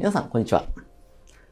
皆さん、こんにちは。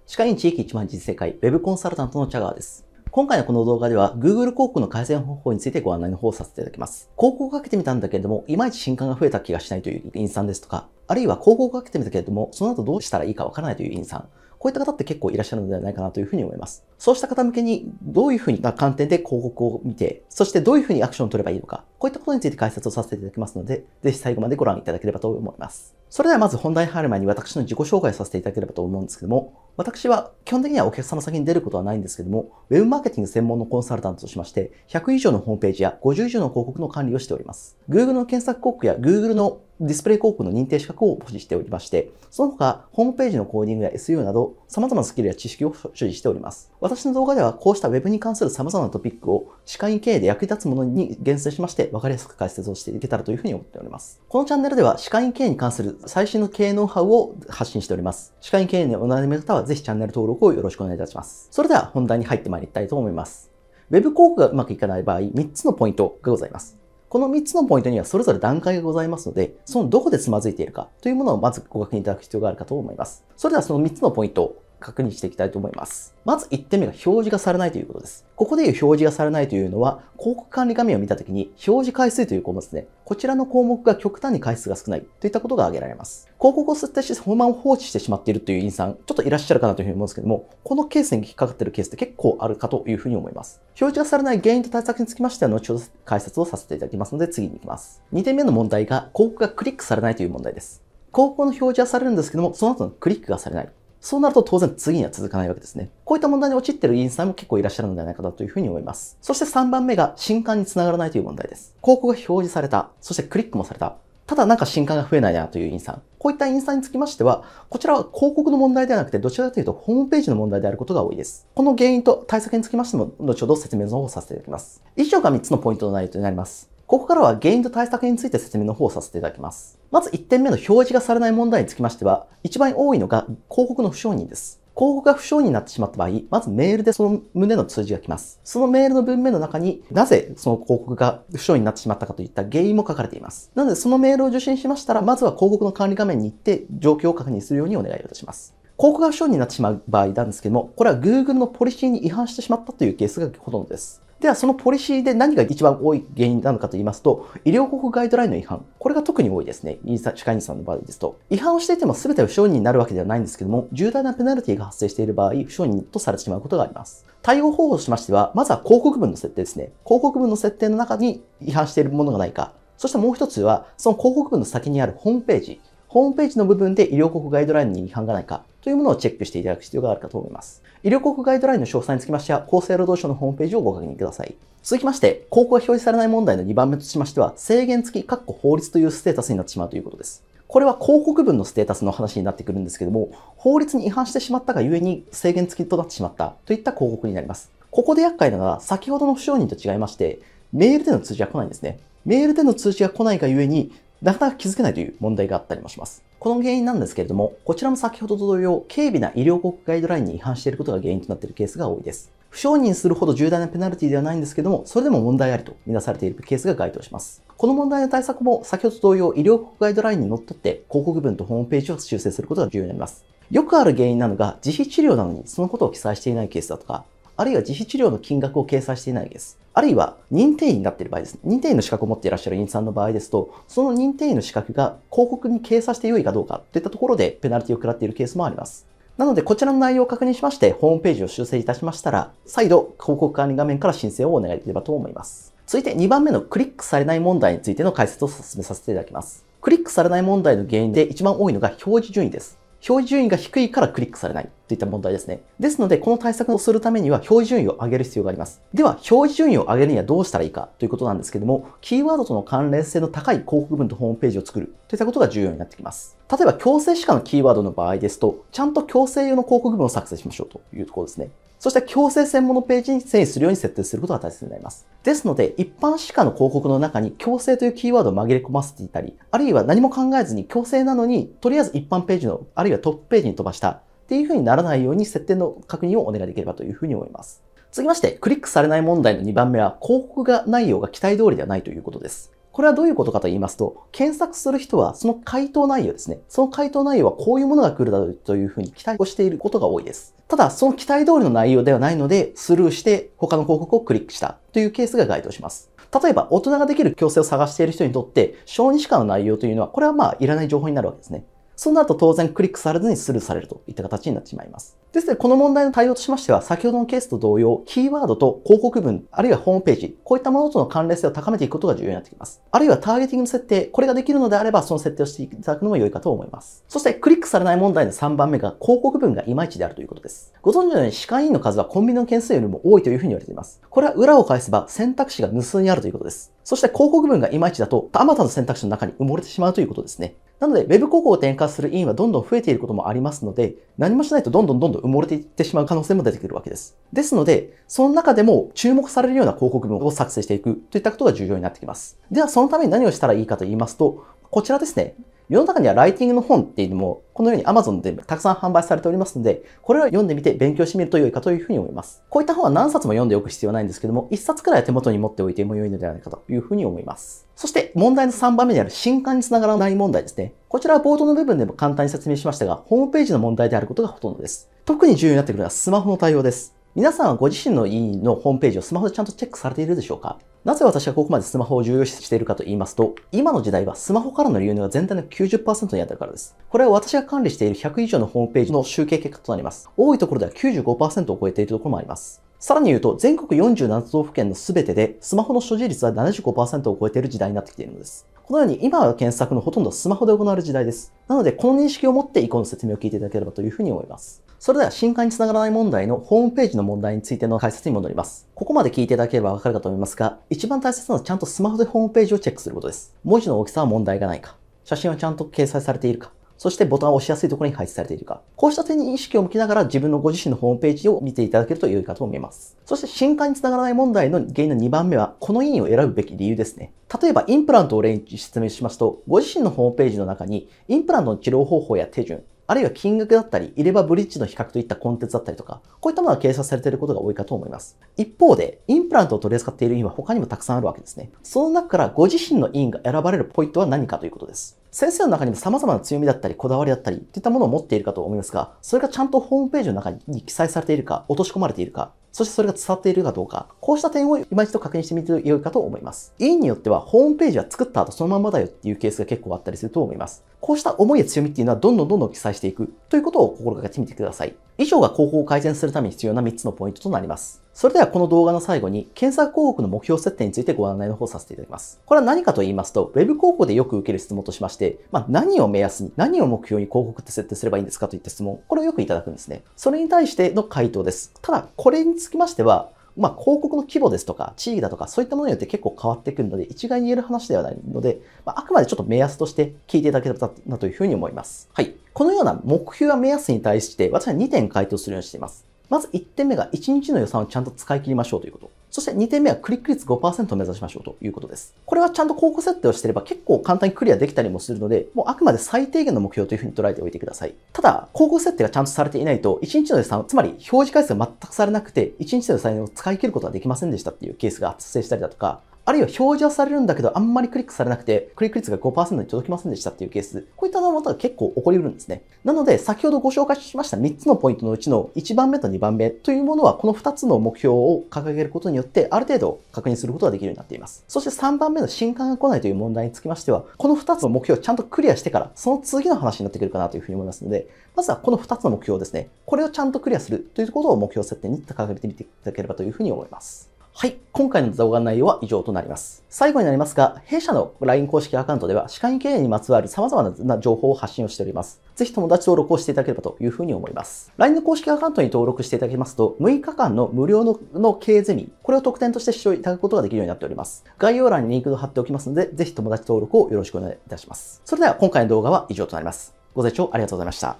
歯科医院地域一番実世会 Web コンサルタントのチャガーです。今回のこの動画では Google 広告の改善方法についてご案内の方をさせていただきます。広告をかけてみたんだけれども、いまいち新刊が増えた気がしないという印鑑さんですとか、あるいは広告をかけてみたけれども、その後どうしたらいいかわからないという印ンさん、こういった方って結構いらっしゃるのではないかなというふうに思います。そうした方向けにどういうふうな観点で広告を見て、そしてどういうふうにアクションを取ればいいのか、こういったことについて解説をさせていただきますので、ぜひ最後までご覧いただければと思います。それではまず本題に入る前に私の自己紹介をさせていただければと思うんですけども、私は基本的にはお客様先に出ることはないんですけども、ウェブマーケティング専門のコンサルタントとしまして、100以上のホームページや50以上の広告の管理をしております。Google の検索広告や Google のディスプレイ広告の認定資格を保持しておりまして、その他、ホームページのコーディングや s u など、様々なスキルや知識を所持しております。私の動画では、こうした Web に関する様々なトピックを、歯科医経営で役立つものに厳選しまして、分かりやすく解説をしていけたらというふうに思っております。このチャンネルでは、歯科医経営に関する最新の経営ノウハウを発信しております。歯科医経営にお悩みの方は、ぜひチャンネル登録をよろしくお願いいたします。それでは、本題に入ってまいりたいと思います。Web 広告がうまくいかない場合、3つのポイントがございます。この3つのポイントにはそれぞれ段階がございますので、そのどこでつまずいているかというものをまずご確認いただく必要があるかと思います。それではその3つのポイントを確認していきたいと思います。まず1点目が表示がされないということです。ここでいう表示がされないというのは、広告管理画面を見たときに、表示回数という項目ですね。こちらの項目が極端に回数が少ないといったことが挙げられます。広告を設定してそのまま放置してしまっているという員さん、ちょっといらっしゃるかなというふうに思うんですけども、このケースに引っかかっているケースって結構あるかというふうに思います。表示がされない原因と対策につきましては、後ほど解説をさせていただきますので、次に行きます。2点目の問題が、広告がクリックされないという問題です。広告の表示はされるんですけども、その後のクリックがされない。そうなると当然次には続かないわけですね。こういった問題に陥っているインスタも結構いらっしゃるのではないかなというふうに思います。そして3番目が新刊につながらないという問題です。広告が表示された、そしてクリックもされた。ただなんか新刊が増えないなというインスタ。こういったインスタにつきましては、こちらは広告の問題ではなくて、どちらかというとホームページの問題であることが多いです。この原因と対策につきましても、後ほど説明の方をさせていただきます。以上が3つのポイントの内容となります。ここからは原因と対策について説明の方をさせていただきます。まず1点目の表示がされない問題につきましては、一番多いのが広告の不承認です。広告が不承認になってしまった場合、まずメールでその旨の通知が来ます。そのメールの文面の中になぜその広告が不承認になってしまったかといった原因も書かれています。なのでそのメールを受信しましたら、まずは広告の管理画面に行って状況を確認するようにお願いいたします。広告が不承認になってしまう場合なんですけども、これは Google のポリシーに違反してしまったというケースがほとんどです。では、そのポリシーで何が一番多い原因なのかと言いますと、医療報告ガイドラインの違反。これが特に多いですね。歯科医師さんの場合ですと。違反をしていても全て不承認になるわけではないんですけども、重大なペナルティが発生している場合、不承認とされてしまうことがあります。対応方法としましては、まずは広告文の設定ですね。広告文の設定の中に違反しているものがないか。そしてもう一つは、その広告文の先にあるホームページ。ホームページの部分で医療広告ガイドラインに違反がないか。というものをチェックしていただく必要があるかと思います。医療広告ガイドラインの詳細につきましては、厚生労働省のホームページをご確認ください。続きまして、広告が表示されない問題の2番目としましては、制限付き、括弧法律というステータスになってしまうということです。これは広告文のステータスの話になってくるんですけども、法律に違反してしまったがゆえに制限付きとなってしまったといった広告になります。ここで厄介なのは、先ほどの不承認と違いまして、メールでの通知が来ないんですね。メールでの通知が来ないがゆえになかなか気づけないという問題があったりもします。この原因なんですけれども、こちらも先ほどと同様、軽微な医療国ガイドラインに違反していることが原因となっているケースが多いです。不承認するほど重大なペナルティではないんですけども、それでも問題ありとみなされているケースが該当します。この問題の対策も先ほど同様、医療国ガイドラインにのっとって、広告文とホームページを修正することが重要になります。よくある原因なのが、自費治療なのにそのことを記載していないケースだとか、あるいは自費治療の金額を掲載していないケース。あるいは認定員になっている場合です、ね。認定員の資格を持っていらっしゃる院さんの場合ですと、その認定員の資格が広告に掲載して良いかどうかといったところでペナルティを食らっているケースもあります。なので、こちらの内容を確認しまして、ホームページを修正いたしましたら、再度、広告管理画面から申請をお願いできればと思います。続いて2番目のクリックされない問題についての解説を進めさせていただきます。クリックされない問題の原因で一番多いのが表示順位です。表示順位が低いからクリックされないといった問題ですね。ですので、この対策をするためには表示順位を上げる必要があります。では、表示順位を上げるにはどうしたらいいかということなんですけども、キーワードとの関連性の高い広告文とホームページを作るといったことが重要になってきます。例えば、強制歯科のキーワードの場合ですと、ちゃんと強制用の広告文を作成しましょうというところですね。そして強制専門のページに遷移するように設定することが大切になります。ですので、一般歯科の広告の中に強制というキーワードを紛れ込ませていたり、あるいは何も考えずに強制なのに、とりあえず一般ページの、あるいはトップページに飛ばしたっていう風にならないように設定の確認をお願いできればという風に思います。続きまして、クリックされない問題の2番目は、広告が内容が期待通りではないということです。これはどういうことかと言いますと、検索する人はその回答内容ですね。その回答内容はこういうものが来るだろうというふうに期待をしていることが多いです。ただ、その期待通りの内容ではないので、スルーして他の広告をクリックしたというケースが該当します。例えば、大人ができる矯正を探している人にとって、小児歯科の内容というのは、これはまあ、いらない情報になるわけですね。その後当然クリックされずにスルーされるといった形になってしまいます。ですので、この問題の対応としましては、先ほどのケースと同様、キーワードと広告文、あるいはホームページ、こういったものとの関連性を高めていくことが重要になってきます。あるいはターゲティングの設定、これができるのであれば、その設定をしていただくのも良いかと思います。そして、クリックされない問題の3番目が、広告文がいまいちであるということです。ご存知のように、歯科医院の数はコンビニの件数よりも多いというふうに言われています。これは裏を返せば、選択肢が無数にあるということです。そして広告文がいまいちだと、あまたの選択肢の中に埋もれてしまうということですね。なので、ウェブ広告を転換する委員はどんどん増えていることもありますので、何もしないとどんどんどんどん埋もれていってしまう可能性も出てくるわけです。ですので、その中でも注目されるような広告文を作成していくといったことが重要になってきます。では、そのために何をしたらいいかと言いますと、こちらですね。世の中にはライティングの本っていうのもこのように Amazon でたくさん販売されておりますので、これを読んでみて勉強してみると良いかというふうに思います。こういった本は何冊も読んでおく必要はないんですけども、1冊くらいは手元に持っておいても良いのではないかというふうに思います。そして問題の3番目にある新刊につながらない問題ですね。こちらは冒頭の部分でも簡単に説明しましたが、ホームページの問題であることがほとんどです。特に重要になってくるのはスマホの対応です。皆さんはご自身の委員のホームページをスマホでちゃんとチェックされているでしょうかなぜ私はここまでスマホを重要視しているかと言いますと、今の時代はスマホからの流入が全体の90%に当たるからです。これは私が管理している100以上のホームページの集計結果となります。多いところでは95%を超えているところもあります。さらに言うと、全国47都道府県の全てで、スマホの所持率は75%を超えている時代になってきているのです。このように、今は検索のほとんどスマホで行われる時代です。なので、この認識を持って以降の説明を聞いていただければというふうに思います。それでは、新刊につながらない問題のホームページの問題についての解説に戻ります。ここまで聞いていただければわかるかと思いますが、一番大切なのはちゃんとスマホでホームページをチェックすることです。文字の大きさは問題がないか、写真はちゃんと掲載されているか、そしてボタンを押しやすいところに配置されているか。こうした点に意識を向きながら自分のご自身のホームページを見ていただけると良いかと思います。そして進化につながらない問題の原因の2番目は、この委員を選ぶべき理由ですね。例えばインプラントを例に説明しますと、ご自身のホームページの中にインプラントの治療方法や手順、あるいは金額だったり、入れ歯ブリッジの比較といったコンテンツだったりとか、こういったものが掲載されていることが多いかと思います。一方で、インプラントを取り扱っている院は他にもたくさんあるわけですね。その中からご自身の院が選ばれるポイントは何かということです。先生の中にも様々な強みだったり、こだわりだったり、といったものを持っているかと思いますが、それがちゃんとホームページの中に記載されているか、落とし込まれているか、そしてそれが伝わっているかどうか、こうした点を今一度確認してみると良いかと思います。委員によっては、ホームページは作った後そのままだよっていうケースが結構あったりすると思います。こうした思いや強みっていうのはどんどんどんどん記載していくということを心がけてみてください。以上が広報を改善するために必要な3つのポイントとなります。それではこの動画の最後に検索広告の目標設定についてご案内の方させていただきます。これは何かと言いますと、Web 広告でよく受ける質問としまして、まあ、何を目安に、何を目標に広告って設定すればいいんですかといった質問、これをよくいただくんですね。それに対しての回答です。ただ、これにつきましては、まあ、広告の規模ですとか、地域だとか、そういったものによって結構変わってくるので、一概に言える話ではないので、まあ、あくまでちょっと目安として聞いていただけたらなというふうに思います。はい。このような目標や目安に対して、私は2点回答するようにしています。まず1点目が1日の予算をちゃんと使い切りましょうということ。そして2点目はクリック率5%を目指しましょうということです。これはちゃんと広告設定をしていれば結構簡単にクリアできたりもするので、もうあくまで最低限の目標というふうに捉えておいてください。ただ、広告設定がちゃんとされていないと、1日の予算、つまり表示回数が全くされなくて、1日の予算を使い切ることができませんでしたっていうケースが発生したりだとか、あるいは表示はされるんだけど、あんまりクリックされなくて、クリック率が5%に届きませんでしたっていうケース、こういったものが結構起こりうるんですね。なので、先ほどご紹介しました3つのポイントのうちの1番目と2番目というものは、この2つの目標を掲げることによって、ある程度確認することができるようになっています。そして3番目の新刊が来ないという問題につきましては、この2つの目標をちゃんとクリアしてから、その次の話になってくるかなというふうに思いますので、まずはこの2つの目標ですね。これをちゃんとクリアするということを目標設定に掲げてみていただければというふうに思います。はい。今回の動画の内容は以上となります。最後になりますが、弊社の LINE 公式アカウントでは、歯科医経営にまつわる様々な情報を発信をしております。ぜひ友達登録をしていただければというふうに思います。LINE の公式アカウントに登録していただけますと、6日間の無料のの経営ゼミ、これを特典として視聴いただくことができるようになっております。概要欄にリンクを貼っておきますので、ぜひ友達登録をよろしくお願いいたします。それでは今回の動画は以上となります。ご清聴ありがとうございました。